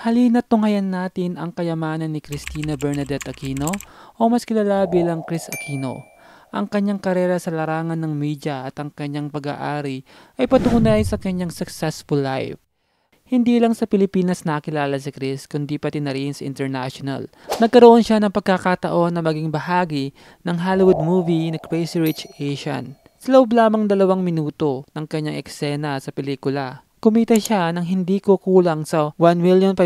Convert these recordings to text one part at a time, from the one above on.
Halina't tunghayan natin ang kayamanan ni Cristina Bernadette Aquino o mas kilala bilang Chris Aquino. Ang kanyang karera sa larangan ng media at ang kanyang pag-aari ay patunay sa kanyang successful life. Hindi lang sa Pilipinas nakilala si Chris kundi pati na rin sa international. Nagkaroon siya ng pagkakataon na maging bahagi ng Hollywood movie na Crazy Rich Asian. Slow lamang dalawang minuto ng kanyang eksena sa pelikula kumita siya ng hindi kukulang sa 1,500,000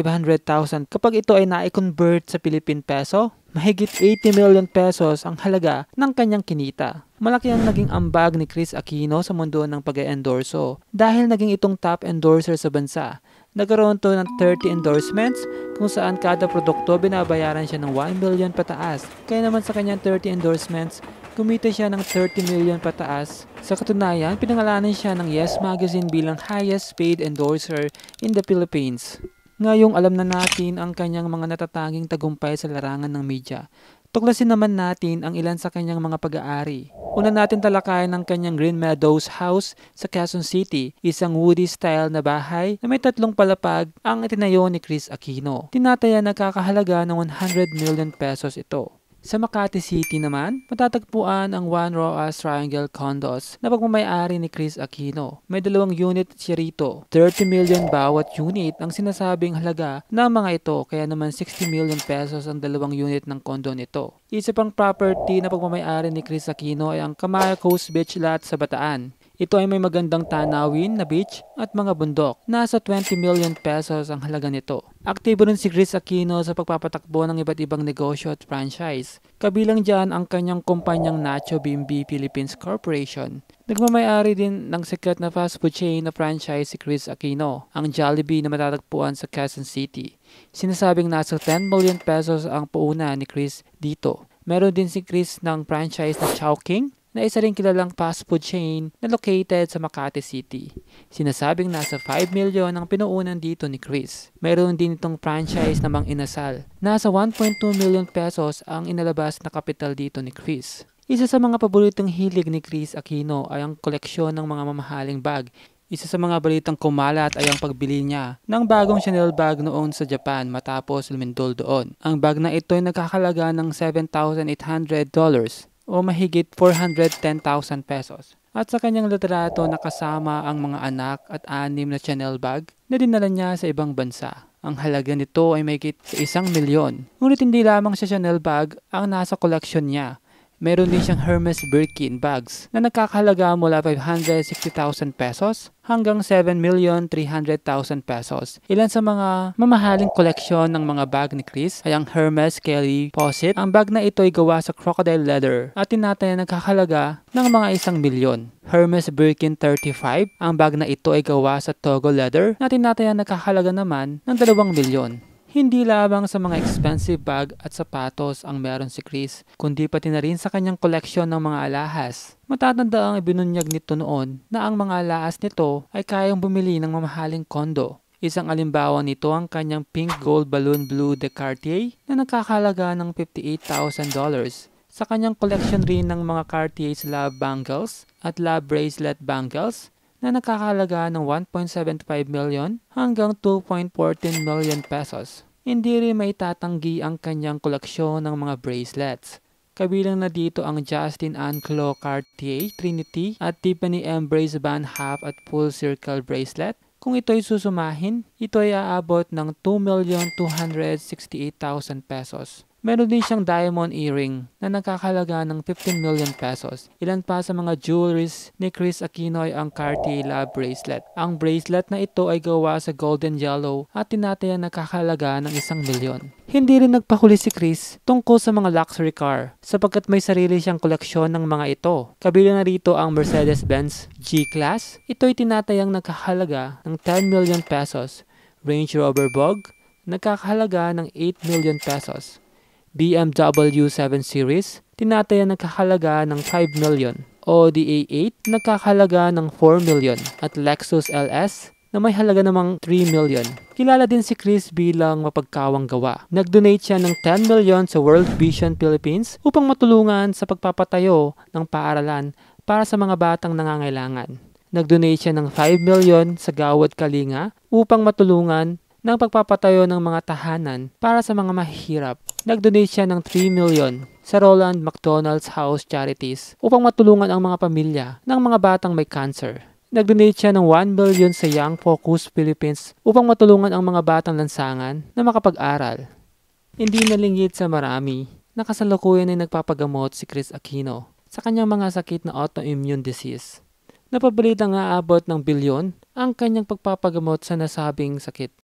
kapag ito ay na-convert sa Philippine peso. Mahigit 80 million pesos ang halaga ng kanyang kinita. Malaki ang naging ambag ni Chris Aquino sa mundo ng pag endorso dahil naging itong top endorser sa bansa. Nagkaroon to ng 30 endorsements kung saan kada produkto binabayaran siya ng 1 million pataas. Kaya naman sa kanyang 30 endorsements, kumita siya ng 30 million pataas. Sa katunayan, pinangalanan siya ng Yes Magazine bilang highest paid endorser in the Philippines. Ngayong alam na natin ang kanyang mga natatanging tagumpay sa larangan ng media. Tuklasin naman natin ang ilan sa kanyang mga pag-aari. Una natin talakayan ang kanyang Green Meadows House sa Quezon City, isang woody-style na bahay na may tatlong palapag ang itinayo ni Chris Aquino. Tinataya na ng 100 million pesos ito. Sa Makati City naman, matatagpuan ang One Roas Triangle Condos na pagmamayari ni Chris Aquino. May dalawang unit si rito. 30 million bawat unit ang sinasabing halaga ng mga ito kaya naman 60 million pesos ang dalawang unit ng kondo nito. Isa pang property na pagmamayari ni Chris Aquino ay ang Kamaya Coast Beach Lot sa Bataan. Ito ay may magandang tanawin na beach at mga bundok. Nasa 20 million pesos ang halaga nito. Aktibo rin si Chris Aquino sa pagpapatakbo ng iba't ibang negosyo at franchise. Kabilang dyan ang kanyang kumpanyang Nacho Bimbi Philippines Corporation. Nagmamayari din ng sikat na fast food chain na franchise si Chris Aquino, ang Jollibee na matatagpuan sa Quezon City. Sinasabing nasa 10 million pesos ang puuna ni Chris dito. Meron din si Chris ng franchise na Chowking na isa ring kilalang fast food chain na located sa Makati City. Sinasabing nasa 5 million ang pinuunan dito ni Chris. Mayroon din itong franchise na Mang Inasal. Nasa 1.2 million pesos ang inalabas na kapital dito ni Chris. Isa sa mga paboritong hilig ni Chris Aquino ay ang koleksyon ng mga mamahaling bag isa sa mga balitang kumalat ay ang pagbili niya ng bagong Chanel bag noon sa Japan matapos lumindol doon. Ang bag na ito ay nagkakalaga ng $7,800 o mahigit 410,000 pesos. At sa kanyang litrato nakasama ang mga anak at anim na Chanel bag na dinala niya sa ibang bansa. Ang halaga nito ay mahigit sa isang milyon. Ngunit hindi lamang sa Chanel bag ang nasa koleksyon niya meron din siyang Hermes Birkin bags na nagkakahalaga mula 560,000 pesos hanggang 7,300,000 pesos. Ilan sa mga mamahaling koleksyon ng mga bag ni Chris ay ang Hermes Kelly Posset. Ang bag na ito ay gawa sa crocodile leather at tinataya nagkakalaga ng mga isang milyon. Hermes Birkin 35, ang bag na ito ay gawa sa Togo leather na tinataya nagkakalaga naman ng 2 milyon. Hindi labang sa mga expensive bag at sapatos ang meron si Chris, kundi pati na rin sa kanyang koleksyon ng mga alahas. Matatanda ang ibinunyag nito noon na ang mga alahas nito ay kayang bumili ng mamahaling kondo. Isang alimbawa nito ang kanyang pink gold balloon blue de Cartier na nakakalaga ng $58,000. Sa kanyang koleksyon rin ng mga Cartier's love bangles at love bracelet bangles na nakakalaga ng 1.75 million hanggang 2.14 million pesos. Hindi rin may ang kanyang koleksyon ng mga bracelets. Kabilang na dito ang Justin Anclo Cartier Trinity at Tiffany M. Brisbane Half at Full Circle Bracelet. Kung ito'y susumahin, ito ay aabot ng 2,268,000 pesos. Meron din siyang diamond earring na nagkakalaga ng 15 million pesos. Ilan pa sa mga jewelries ni Chris Aquino ay ang Cartier Love Bracelet. Ang bracelet na ito ay gawa sa golden yellow at tinatayang na ng isang milyon. Hindi rin nagpahuli si Chris tungkol sa mga luxury car sapagkat may sarili siyang koleksyon ng mga ito. Kabila na rito ang Mercedes-Benz G-Class. Ito ay tinatayang nagkakalaga ng 10 million pesos. Range Rover Vogue, nagkakahalaga ng 8 million pesos. BMW 7 Series, tinataya nagkahalaga ng 5 million. Audi A8, nagkakahalaga ng 4 million. At Lexus LS, na may halaga namang 3 million. Kilala din si Chris bilang mapagkawang gawa. Nag-donate siya ng 10 million sa World Vision Philippines upang matulungan sa pagpapatayo ng paaralan para sa mga batang nangangailangan. Nag-donate siya ng 5 million sa Gawad Kalinga upang matulungan ng pagpapatayo ng mga tahanan para sa mga mahihirap nagdonate siya ng 3 million sa Roland McDonald's House Charities upang matulungan ang mga pamilya ng mga batang may cancer. Nagdonate siya ng 1 billion sa Young Focus Philippines upang matulungan ang mga batang lansangan na makapag-aral. Hindi nalingit sa marami na kasalukuyan ay nagpapagamot si Chris Aquino sa kanyang mga sakit na autoimmune disease. Napabalita nga abot ng bilyon ang kanyang pagpapagamot sa nasabing sakit.